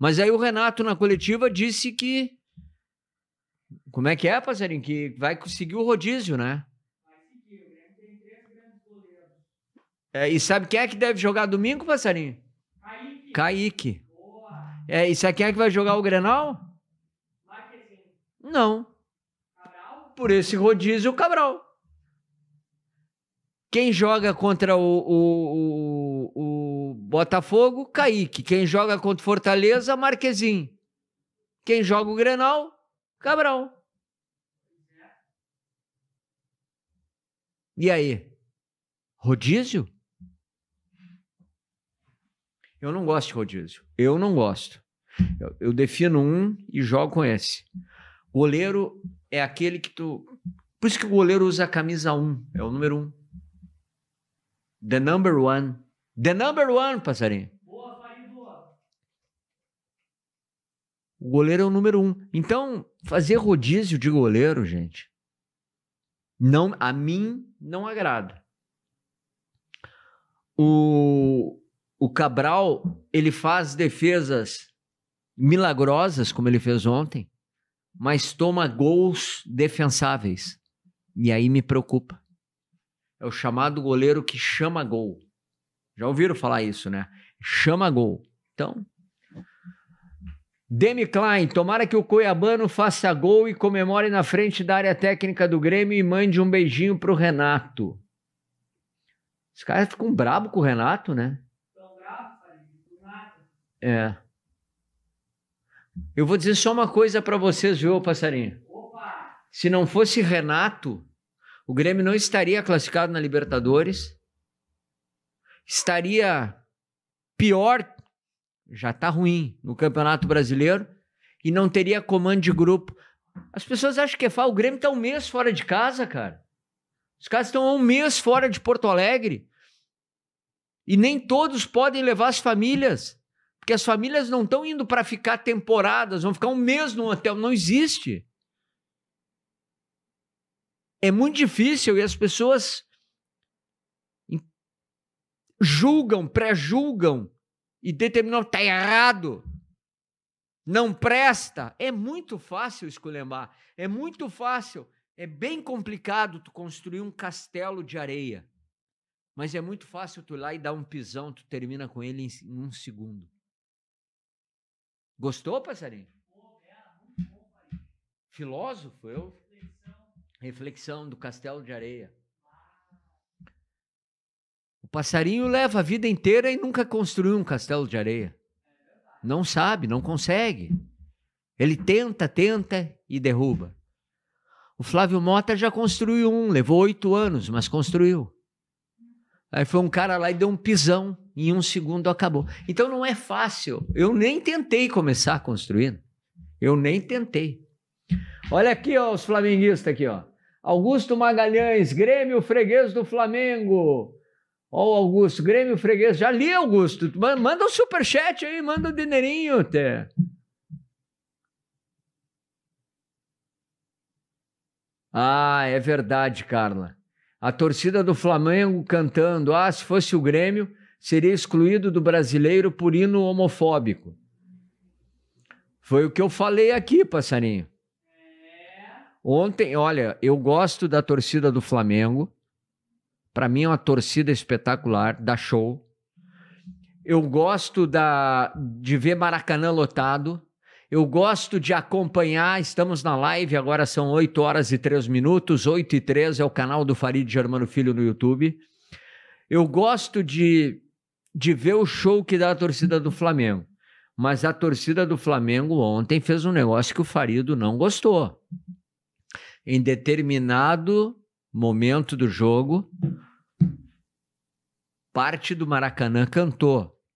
Mas aí o Renato, na coletiva, disse que. Como é que é, Passarinho? Que vai conseguir o rodízio, né? É, e sabe quem é que deve jogar domingo, Passarinho? Kaique. Kaique. É, e sabe quem é que vai jogar o Grenal? Marquezinho. Não. Cabral? Por esse rodízio, o Cabral. Quem joga contra o, o, o, o Botafogo, Kaique. Quem joga contra o Fortaleza, Marquezim. Quem joga o Grenal, Cabral. E aí? Rodízio? Eu não gosto de rodízio. Eu não gosto. Eu, eu defino um e jogo com esse. Goleiro é aquele que tu. Por isso que o goleiro usa a camisa 1, um, é o número 1. Um. The number one. The number one, passarinho. O goleiro é o número um. Então, fazer rodízio de goleiro, gente, não a mim não agrada. O, o Cabral, ele faz defesas milagrosas, como ele fez ontem, mas toma gols defensáveis. E aí me preocupa. É o chamado goleiro que chama gol. Já ouviram falar isso, né? Chama gol. Então, Demi Klein, tomara que o Cuiabano faça gol e comemore na frente da área técnica do Grêmio e mande um beijinho pro Renato. Os caras ficam brabo com o Renato, né? Renato. É. Eu vou dizer só uma coisa para vocês, viu, passarinho? Opa! Se não fosse Renato, o Grêmio não estaria classificado na Libertadores estaria pior, já está ruim, no Campeonato Brasileiro e não teria comando de grupo. As pessoas acham que é fácil. O Grêmio está um mês fora de casa, cara. Os caras estão um mês fora de Porto Alegre. E nem todos podem levar as famílias. Porque as famílias não estão indo para ficar temporadas, vão ficar um mês num hotel. Não existe. É muito difícil e as pessoas julgam, pré-julgam e determinam está errado, não presta. É muito fácil esculhambar, é muito fácil. É bem complicado tu construir um castelo de areia, mas é muito fácil tu ir lá e dar um pisão, tu termina com ele em, em um segundo. Gostou, passarinho? Filósofo, eu? Reflexão do castelo de areia passarinho leva a vida inteira e nunca construiu um castelo de areia. Não sabe, não consegue. Ele tenta, tenta e derruba. O Flávio Mota já construiu um, levou oito anos, mas construiu. Aí foi um cara lá e deu um pisão, e em um segundo acabou. Então não é fácil. Eu nem tentei começar construindo. Eu nem tentei. Olha aqui, ó, os flamenguistas aqui, ó. Augusto Magalhães, Grêmio Freguês do Flamengo. Ó, o Augusto, Grêmio Freguês, já li, Augusto. Manda o um superchat aí, manda o um dinheirinho até. Ah, é verdade, Carla. A torcida do Flamengo cantando: ah, se fosse o Grêmio, seria excluído do brasileiro por hino homofóbico. Foi o que eu falei aqui, passarinho. Ontem, olha, eu gosto da torcida do Flamengo. Para mim é uma torcida espetacular, dá show. Eu gosto da, de ver Maracanã lotado. Eu gosto de acompanhar, estamos na live, agora são 8 horas e 3 minutos, 8 e 3 é o canal do Farid Germano Filho no YouTube. Eu gosto de, de ver o show que dá a torcida do Flamengo, mas a torcida do Flamengo ontem fez um negócio que o Farido não gostou. Em determinado momento do jogo, parte do Maracanã cantou.